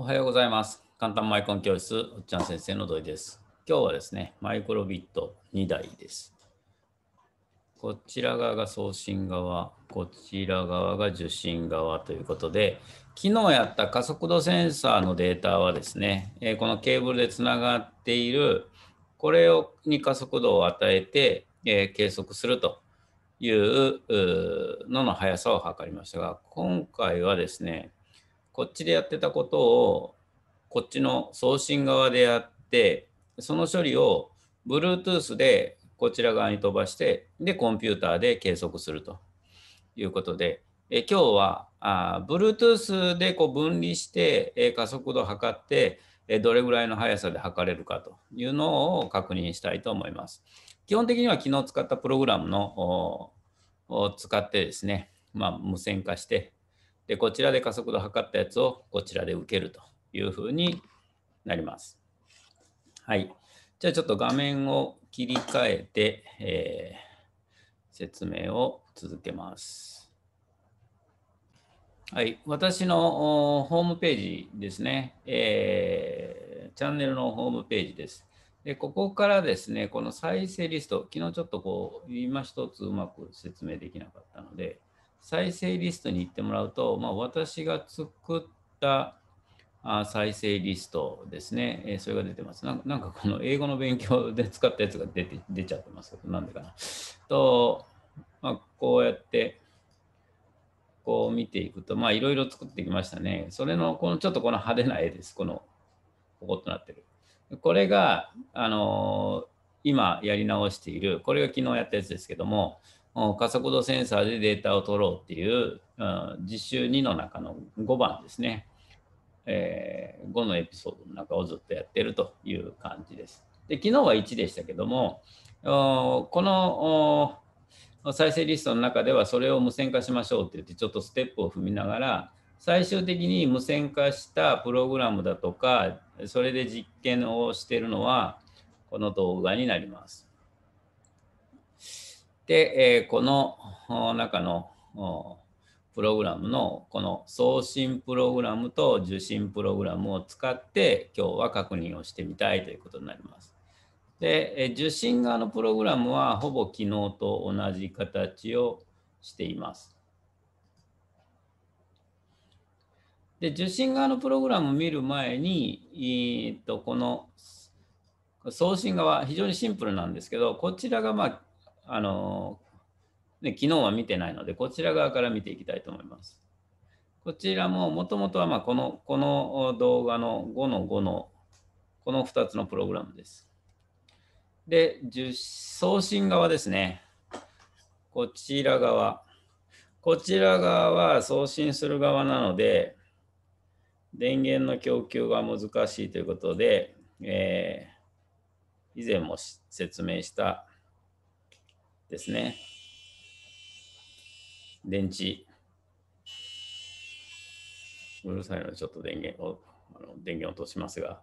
おはようございます。簡単マイコン教室、おっちゃん先生の土井です。今日はですね、マイクロビット2台です。こちら側が送信側、こちら側が受信側ということで、昨日やった加速度センサーのデータはですね、このケーブルでつながっている、これをに加速度を与えて、え計測するというのの速さを測りましたが、今回はですね、こっちでやってたことをこっちの送信側でやってその処理を Bluetooth でこちら側に飛ばしてでコンピューターで計測するということでえ今日はあ Bluetooth でこう分離してえ加速度を測ってえどれぐらいの速さで測れるかというのを確認したいと思います。基本的には昨日使ったプログラムのを使ってですね、まあ、無線化してで、こちらで加速度を測ったやつをこちらで受けるというふうになります。はい。じゃあちょっと画面を切り替えて、えー、説明を続けます。はい。私のホームページですね、えー、チャンネルのホームページです。でここからですね、この再生リスト、昨日ちょっとこう、今一つうまく説明できなかったので、再生リストに行ってもらうと、まあ、私が作った再生リストですね、えそれが出てますな。なんかこの英語の勉強で使ったやつが出て出ちゃってますけど、なんでかな。と、まあ、こうやって、こう見ていくと、まあいろいろ作ってきましたね。それの、このちょっとこの派手な絵です。この、こことなってる。これが、あのー、今やり直している、これが昨日やったやつですけども、加速度センサーでデータを取ろうっていう、うん、実習2の中の5番ですね、えー、5のエピソードの中をずっとやってるという感じです。で昨日は1でしたけどもこの再生リストの中ではそれを無線化しましょうって言ってちょっとステップを踏みながら最終的に無線化したプログラムだとかそれで実験をしてるのはこの動画になります。で、えこの中のプログラムのこの送信プログラムと受信プログラムを使って今日は確認をしてみたいということになります。で、受信側のプログラムはほぼ昨日と同じ形をしています。で、受信側のプログラムを見る前に、えー、とこの送信側、非常にシンプルなんですけど、こちらがまああの、ね、昨日は見てないので、こちら側から見ていきたいと思います。こちらももともとはまこのこの動画の5の5のこの2つのプログラムです。で、送信側ですね。こちら側。こちら側は送信する側なので、電源の供給が難しいということで、えー、以前も説明したですね。電池。うるさいのでちょっと電源をあの電源を落としますが。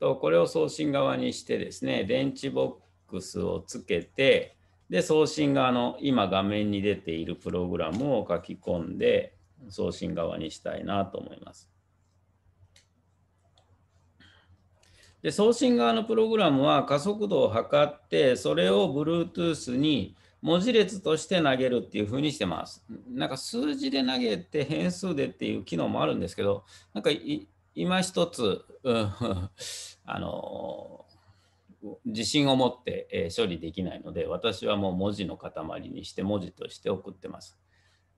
とこれを送信側にしてですね、電池ボックスをつけて、で、送信側の今画面に出ているプログラムを書き込んで送信側にしたいなと思います。で送信側のプログラムは加速度を測ってそれを Bluetooth に文字列として投げるっていう風にしてます。なんか数字で投げて変数でっていう機能もあるんですけどなんか今一つ、うん、あの自信を持って処理できないので私はもう文字の塊にして文字として送ってます。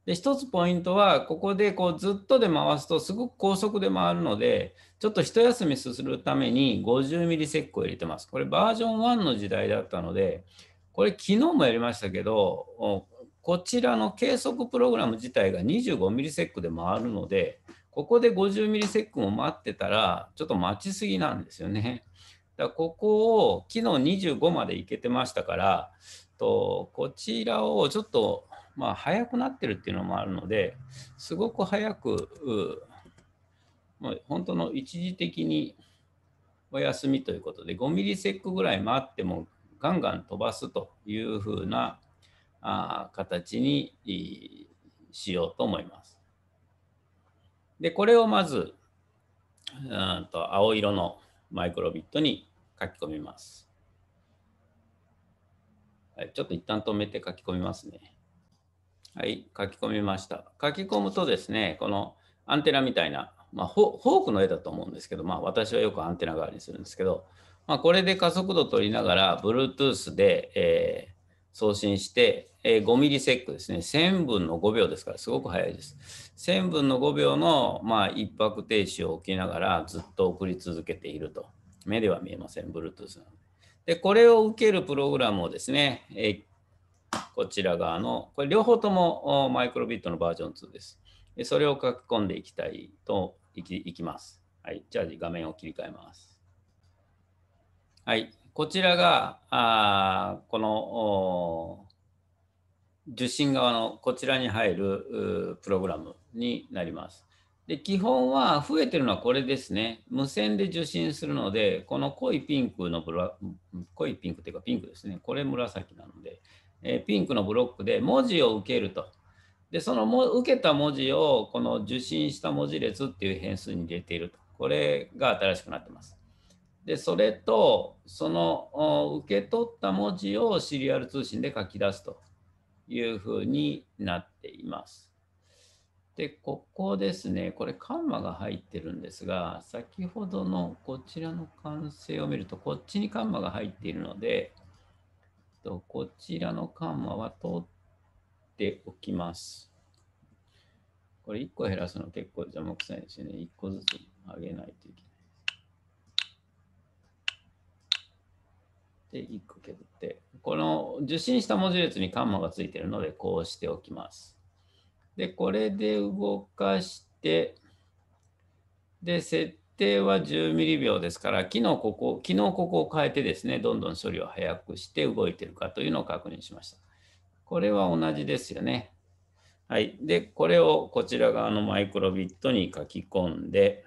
で一つポイントはここでこうずっとで回すとすごく高速で回るのでちょっと一休みするために 50mm 石膏を入れてます。これバージョン1の時代だったのでこれ昨日もやりましたけどこちらの計測プログラム自体が2 5 m リセックで回るのでここで5 0 m リセックも待ってたらちょっと待ちすぎなんですよね。だここを昨日25までいけてましたからとこちらをちょっとまあ、早くなってるっていうのもあるので、すごく早く、もう本当の一時的にお休みということで、5ミリセックぐらい回ってもガンガン飛ばすというふうなあ形にしようと思います。で、これをまず、うんと青色のマイクロビットに書き込みます。はい、ちょっと一旦止めて書き込みますね。はい、書き込みました。書き込むとですね、このアンテナみたいな、まあ、フォークの絵だと思うんですけど、まあ、私はよくアンテナ代わりにするんですけど、まあ、これで加速度取りながら、Bluetooth で、えー、送信して、えー、5ミリセックですね、1000分の5秒ですから、すごく早いです。1000分の5秒の、まあ、一泊停止を置きながら、ずっと送り続けていると。目では見えません、Bluetooth なので。で、これを受けるプログラムをですね、えーこちら側の、これ両方ともマイクロビットのバージョン2です。それを書き込んでいきたいといきいきます。はい、じゃあ画面を切り替えます。はい、こちらがあこの受信側のこちらに入るプログラムになります。で基本は増えてるのはこれですね。無線で受信するので、この濃いピンクのブラ、濃いピンクっていうかピンクですね。これ紫なので、えピンクのブロックで文字を受けると。で、そのも受けた文字をこの受信した文字列っていう変数に入れていると。これが新しくなってます。で、それと、その受け取った文字をシリアル通信で書き出すというふうになっています。で、ここですね、これカンマが入ってるんですが、先ほどのこちらの完成を見ると、こっちにカンマが入っているので、と、こちらのカンマは取っておきます。これ1個減らすの結構邪魔くさいですね。1個ずつ上げないといけないで。1個削って、この受信した文字列にカンマがついているので、こうしておきます。で、これで動かして、で、設定定は10ミリ秒ですから、昨日ここ、昨日ここを変えてですね、どんどん処理を早くして動いてるかというのを確認しました。これは同じですよね。はい。で、これをこちら側のマイクロビットに書き込んで、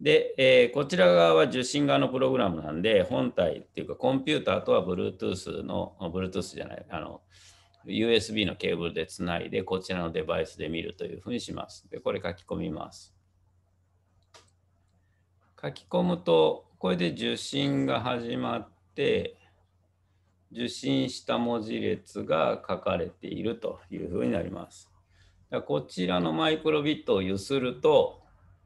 で、えー、こちら側は受信側のプログラムなんで、本体っていうかコンピューターとは Bluetooth の、Bluetooth じゃない、あの、USB のケーブルでつないで、こちらのデバイスで見るというふうにします。で、これ書き込みます。書き込むと、これで受信が始まって、受信した文字列が書かれているというふうになります。こちらのマイクロビットを揺すると、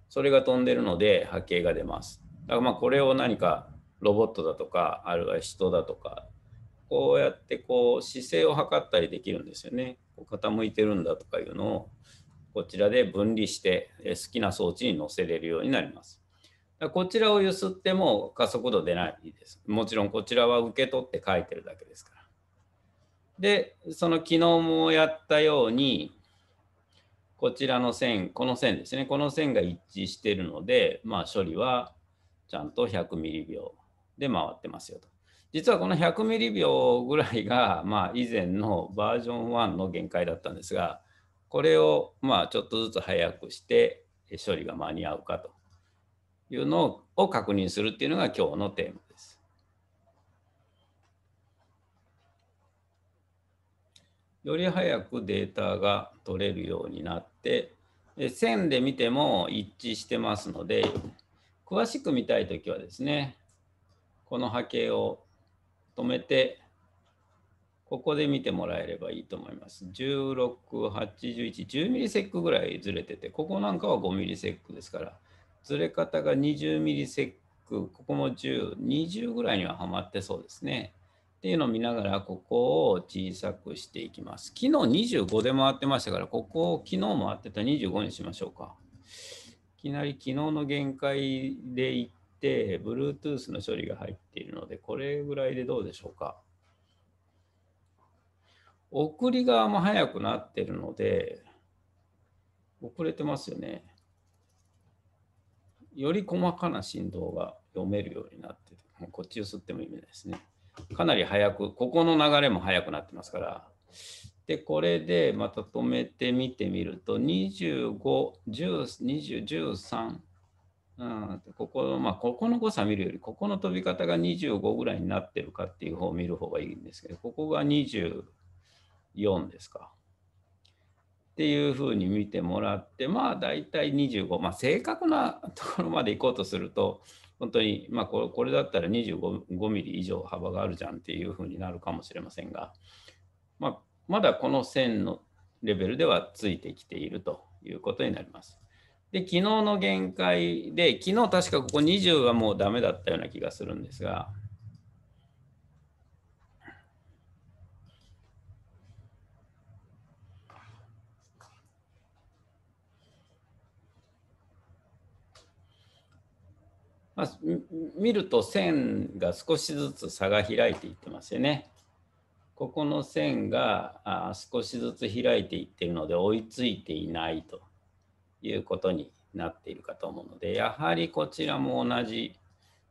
それが飛んでるので波形が出ます。だからまあこれを何かロボットだとか、あるいは人だとか、こうやってこう姿勢を測ったりできるんですよね。こう傾いてるんだとかいうのを、こちらで分離して好きな装置に載せれるようになります。こちらをゆすっても加速度出ないです。もちろんこちらは受け取って書いてるだけですから。で、その昨日もやったように、こちらの線、この線ですね、この線が一致しているので、まあ、処理はちゃんと100ミリ秒で回ってますよと。実はこの100ミリ秒ぐらいが、まあ、以前のバージョン1の限界だったんですが、これをまあちょっとずつ早くして処理が間に合うかというのを確認するっていうのが今日のテーマです。より早くデータが取れるようになって線で見ても一致してますので詳しく見たいときはですねこの波形を止めてここで見てもらえればいいと思います。16、81、10ミリセックぐらいずれてて、ここなんかは5ミリセックですから、ずれ方が20ミリセック、ここも10、20ぐらいにははまってそうですね。っていうのを見ながら、ここを小さくしていきます。昨日25で回ってましたから、ここを昨日回ってた25にしましょうか。いきなり昨日の限界でいって、Bluetooth の処理が入っているので、これぐらいでどうでしょうか。送り側も早くなってるので、遅れてますよね。より細かな振動が読めるようになってて、もうこっちを吸っても意味ないですね。かなり早く、ここの流れも速くなってますから。で、これでまた止めてみてみると、25、10、20、13、うん、ここの、まあ、ここの誤差見るより、ここの飛び方が25ぐらいになってるかっていう方を見る方がいいんですけど、ここが24ですか。っていうふうに見てもらってまあ大体25、まあ、正確なところまで行こうとすると本当に、まあ、これこれだったら25ミリ以上幅があるじゃんっていうふうになるかもしれませんが、まあ、まだこの線のレベルではついてきているということになります。で昨日の限界で昨日確かここ20はもうダメだったような気がするんですがまあ、見ると線が少しずつ差が開いていってますよね。ここの線があ少しずつ開いていってるので追いついていないということになっているかと思うのでやはりこちらも同じ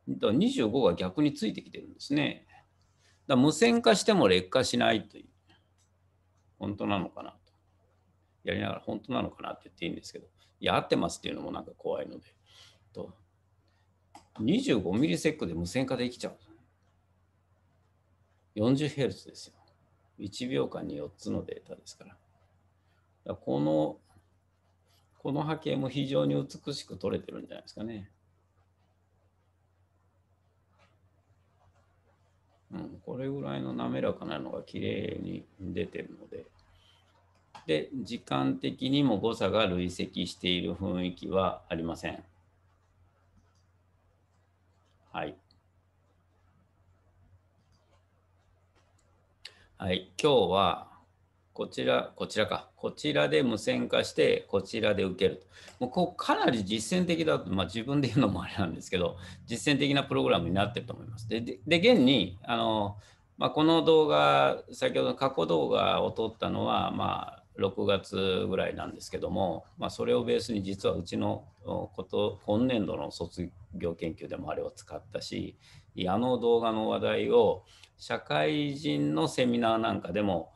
25が逆についてきてるんですね。だ無線化しても劣化しないという本当なのかなとやりながら本当なのかなって言っていいんですけどいや合ってますっていうのもなんか怖いのでと25ミリセックで無線化できちゃう。4 0ルツですよ。1秒間に4つのデータですから。からこの、この波形も非常に美しく取れてるんじゃないですかね。うん、これぐらいの滑らかなのが綺麗に出てるので。で、時間的にも誤差が累積している雰囲気はありません。はい。はい、今日はこちら、こちらか。こちらで無線化して、こちらで受けると。もうこうかなり実践的だと、まあ、自分で言うのもあれなんですけど、実践的なプログラムになってると思います。で、でで現に、あのまあ、この動画、先ほどの過去動画を撮ったのは、まあ、6月ぐらいなんですけども、まあ、それをベースに実はうちのこと今年度の卒業研究でもあれを使ったしあの動画の話題を社会人のセミナーなんかでも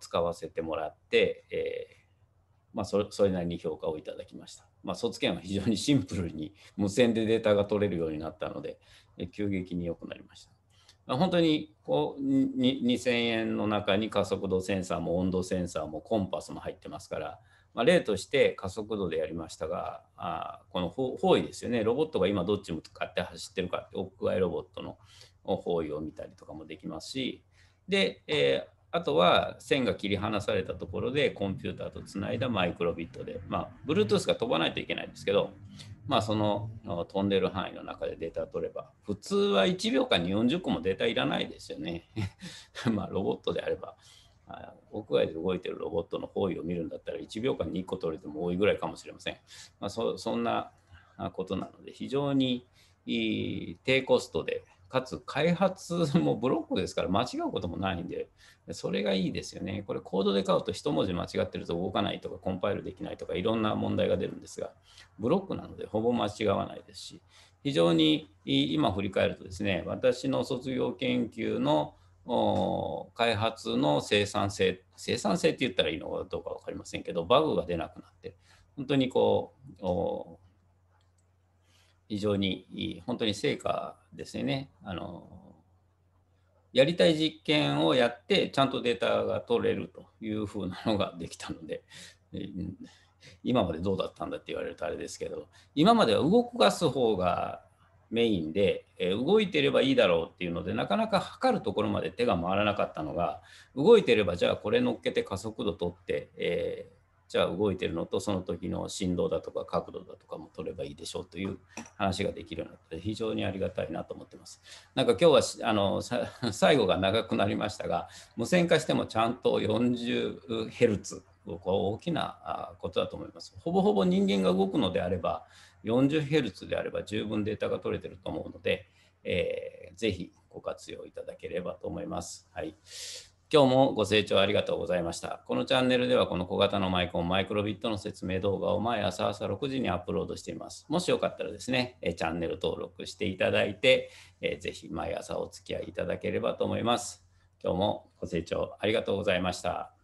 使わせてもらって、えー、まあ、それそれなりに評価をいただきました。まあ、卒検は非常にシンプルに無線でデータが取れるようになったので急激に良くなりました。本当にこう2000円の中に加速度センサーも温度センサーもコンパスも入ってますから、まあ、例として加速度でやりましたがあこの方位ですよねロボットが今どっち向かって走ってるかって屋外ロボットの方位を見たりとかもできますしで、えーあとは線が切り離されたところでコンピューターとつないだマイクロビットで、まあ、Bluetooth が飛ばないといけないんですけど、まあ、その飛んでる範囲の中でデータを取れば、普通は1秒間に40個もデータいらないですよね。まあ、ロボットであれば、屋外で動いてるロボットの方位を見るんだったら、1秒間に1個取れても多いぐらいかもしれません。まあ、そんなことなので、非常に低コストで、かつ開発もブロックですから間違うこともないんで、それがいいですよね。これコードで買うと一文字間違ってると動かないとかコンパイルできないとかいろんな問題が出るんですが、ブロックなのでほぼ間違わないですし、非常に今振り返るとですね、私の卒業研究の開発の生産性、生産性って言ったらいいのかどうか分かりませんけど、バグが出なくなって、本当にこう、非常に本当に成果ですね。あのやりたい実験をやってちゃんとデータが取れるというふうなのができたので今までどうだったんだって言われるとあれですけど今までは動かす方がメインで動いてればいいだろうっていうのでなかなか測るところまで手が回らなかったのが動いてればじゃあこれ乗っけて加速度取って、えじゃあ動いてるのとその時の振動だとか角度だとかも取ればいいでしょうという話ができるようになって非常にありがたいなと思ってます。なんか今日はあの最後が長くなりましたが無線化してもちゃんと 40Hz こう大きなことだと思います。ほぼほぼ人間が動くのであれば 40Hz であれば十分データが取れてると思うので、えー、ぜひご活用いただければと思います。はい今日もご清聴ありがとうございました。このチャンネルではこの小型のマイコン、マイクロビットの説明動画を毎朝朝6時にアップロードしています。もしよかったらですね、チャンネル登録していただいて、ぜひ毎朝お付き合いいただければと思います。今日もご清聴ありがとうございました。